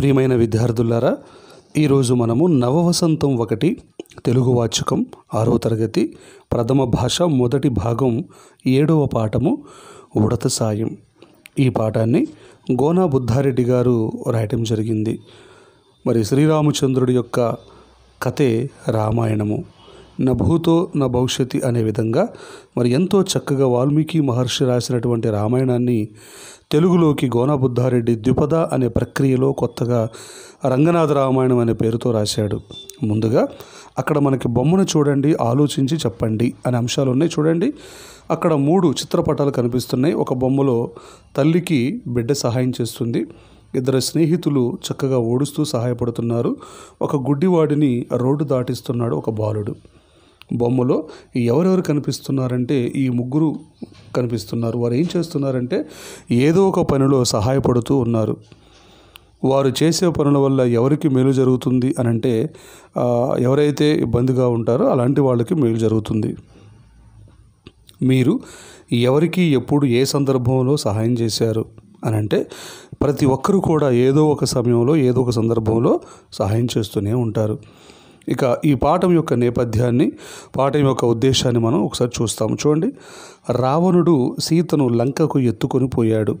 ప్రియమైన విద్యార్థులారా ఈరోజు మనము నవవసంతం ఒకటి తెలుగు వాచకం ఆరవ తరగతి ప్రథమ భాష మొదటి భాగం ఏడవ పాఠము ఉడత సాయం ఈ పాఠాన్ని గోనా బుద్ధారెడ్డి గారు రాయటం జరిగింది మరి శ్రీరామచంద్రుడి యొక్క కథే రామాయణము నా భూతో నా భవిష్యత్ అనే విధంగా మరి ఎంతో చక్కగా వాల్మీకి మహర్షి రాసినటువంటి రామాయణాన్ని తెలుగులోకి గోనాబుద్ధారెడ్డి ద్విపద అనే ప్రక్రియలో కొత్తగా రంగనాథ రామాయణం అనే పేరుతో రాశాడు ముందుగా అక్కడ మనకి బొమ్మను చూడండి ఆలోచించి చెప్పండి అనే అంశాలు ఉన్నాయి చూడండి అక్కడ మూడు చిత్రపటాలు కనిపిస్తున్నాయి ఒక బొమ్మలో తల్లికి బిడ్డ సహాయం చేస్తుంది ఇద్దరు స్నేహితులు చక్కగా ఓడుస్తూ సహాయపడుతున్నారు ఒక గుడ్డివాడిని రోడ్డు దాటిస్తున్నాడు ఒక బాలుడు బొమ్మలో ఎవరెవరు కనిపిస్తున్నారంటే ఈ ముగ్గురు కనిపిస్తున్నారు వారు ఏం చేస్తున్నారంటే ఏదో ఒక పనిలో సహాయపడుతూ ఉన్నారు వారు చేసే పనుల వల్ల ఎవరికి మేలు జరుగుతుంది అని అంటే ఎవరైతే ఇబ్బందిగా ఉంటారో అలాంటి వాళ్ళకి మేలు జరుగుతుంది మీరు ఎవరికి ఎప్పుడు ఏ సందర్భంలో సహాయం చేశారు అని అంటే ప్రతి ఒక్కరూ కూడా ఏదో ఒక సమయంలో ఏదో ఒక సందర్భంలో సహాయం చేస్తూనే ఉంటారు ఇక ఈ పాఠం యొక్క నేపథ్యాన్ని పాఠం యొక్క ఉద్దేశాన్ని మనం ఒకసారి చూస్తాము చూడండి రావణుడు సీతను లంకకు ఎత్తుకొని పోయాడు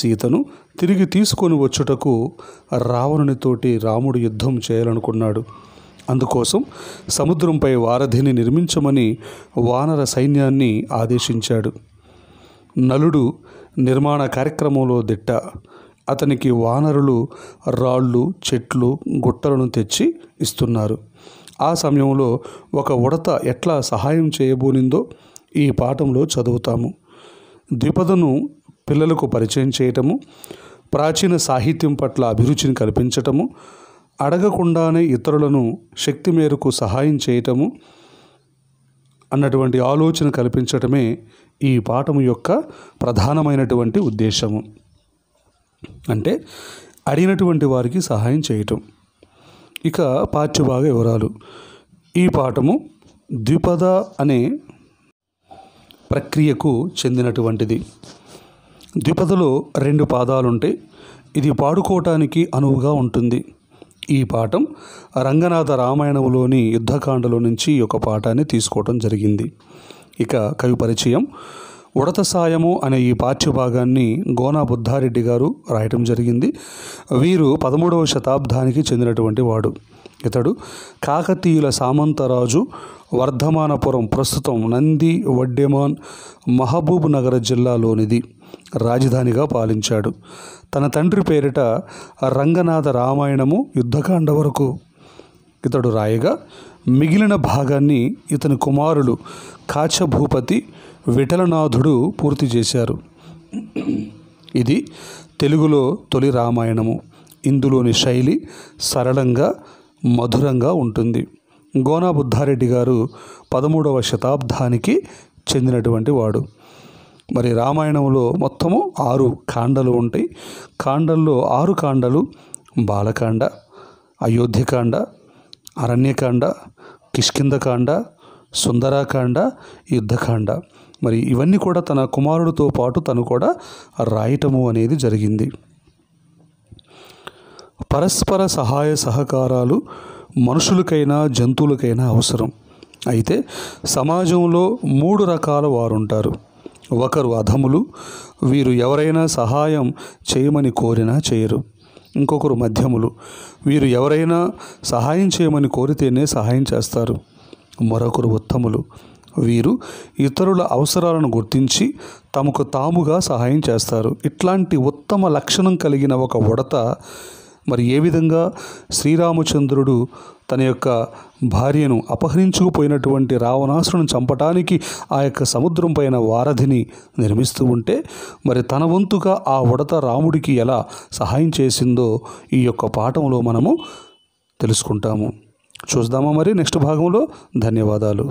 సీతను తిరిగి తీసుకొని వచ్చుటకు రావణునితోటి రాముడు యుద్ధం చేయాలనుకున్నాడు అందుకోసం సముద్రంపై వారధిని నిర్మించమని వానర సైన్యాన్ని ఆదేశించాడు నలుడు నిర్మాణ కార్యక్రమంలో దిట్ట అతనికి వానరులు రాళ్ళు చెట్లు గుట్టలను తెచ్చి ఇస్తున్నారు ఆ సమయంలో ఒక ఉడత ఎట్లా సహాయం చేయబోనిందో ఈ పాఠంలో చదువుతాము ద్విపదను పిల్లలకు పరిచయం చేయటము ప్రాచీన సాహిత్యం పట్ల అభిరుచిని కల్పించటము అడగకుండానే ఇతరులను శక్తి మేరకు సహాయం చేయటము అన్నటువంటి ఆలోచన కల్పించటమే ఈ పాఠము యొక్క ప్రధానమైనటువంటి ఉద్దేశము అంటే అడిగినటువంటి వారికి సహాయం చేయటం ఇక పాఠ్యభాగ వివరాలు ఈ పాఠము ద్విపద అనే ప్రక్రియకు చెందినటువంటిది ద్విపదలో రెండు పాదాలుంటాయి ఇది పాడుకోవటానికి అనువుగా ఉంటుంది ఈ పాఠం రంగనాథ రామాయణంలోని యుద్ధకాండలో నుంచి ఒక పాఠాన్ని తీసుకోవటం జరిగింది ఇక కవి పరిచయం ఉడత సాయము అనే ఈ పాఠ్యభాగాన్ని గోనా బుద్ధారెడ్డి గారు రాయటం జరిగింది వీరు పదమూడవ శతాబ్దానికి చెందినటువంటి వాడు ఇతడు కాకతీయుల సామంతరాజు వర్ధమానపురం ప్రస్తుతం నంది వడ్డెమాన్ మహబూబ్ నగర జిల్లాలోనిది రాజధానిగా పాలించాడు తన తండ్రి పేరిట రంగనాథ రామాయణము యుద్ధకాండ వరకు ఇతడు రాయగా మిగిలిన భాగాన్ని ఇతని కుమారులు కాచభూపతి విఠలనాథుడు పూర్తి చేశారు ఇది తెలుగులో తొలి రామాయణము ఇందులోని శైలి సరళంగా మధురంగా ఉంటుంది గోనా బుద్ధారెడ్డి గారు పదమూడవ శతాబ్దానికి చెందినటువంటి వాడు మరి రామాయణంలో మొత్తము ఆరు కాండలు ఉంటాయి కాండల్లో ఆరు కాండలు బాలకాండ అయోధ్యకాండ అరణ్యకాండ కిష్కిందకాండ సుందరాకాండ యుద్ధకాండ మరి ఇవన్నీ కూడా తన కుమారుడితో పాటు తను కూడా రాయటము అనేది జరిగింది పరస్పర సహాయ సహకారాలు మనుషులకైనా జంతువులకైనా అవసరం అయితే సమాజంలో మూడు రకాల వారుంటారు ఒకరు అధములు వీరు ఎవరైనా సహాయం చేయమని కోరినా చేయరు ఇంకొకరు మధ్యములు వీరు ఎవరైనా సహాయం చేయమని కోరితేనే సహాయం చేస్తారు మరొకరు ఉత్తములు వీరు ఇతరుల అవసరాలను గుర్తించి తమకు తాముగా సహాయం చేస్తారు ఇట్లాంటి ఉత్తమ లక్షణం కలిగిన ఒక ఉడత మరి ఏ విధంగా శ్రీరామచంద్రుడు తన యొక్క భార్యను అపహరించుకుపోయినటువంటి రావణాసురుని చంపటానికి ఆ యొక్క సముద్రం పైన వారధిని నిర్మిస్తూ ఉంటే మరి తన వంతుగా ఆ ఉడత రాముడికి ఎలా సహాయం చేసిందో ఈ యొక్క పాఠంలో మనము తెలుసుకుంటాము చూద్దామా మరి నెక్స్ట్ భాగంలో ధన్యవాదాలు